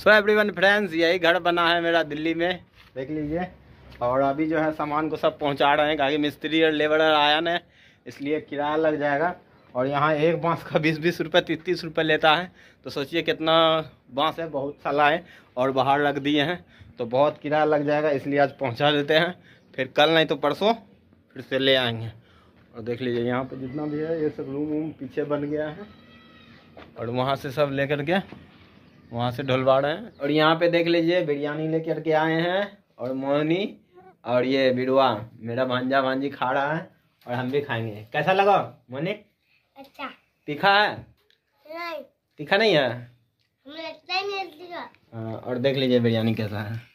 so every one friends यही घर बना है मेरा दिल्ली में देख लीजिए और अभी जो है सामान को सब पहुंचा रहे हैं क्योंकि मिस्त्री और लेबर आया ना इसलिए किराया लग जाएगा और यहाँ एक बांस का बीस बीस रुपये तीस तीस रुपये लेता है तो सोचिए कितना बांस है बहुत साला है और बाहर रख दिए हैं तो बहुत किराया लग जाएगा इसलिए आज पहुँचा देते हैं फिर कल नहीं तो परसों फिर से ले आएंगे और देख लीजिए यहाँ पर जितना भी है ये सब रूम वूम पीछे बन गया है और वहाँ से सब कर के वहाँ से ढोलवाड़ है और यहाँ पे देख लीजिए बिरयानी लेकर के आए हैं और मोहनी और ये बिरुआ मेरा भांजा भांजी खा रहा है और हम भी खाएंगे कैसा लगा मोहनी अच्छा तीखा है नहीं तीखा नहीं है नहीं हाँ, और देख लीजिए बिरयानी कैसा है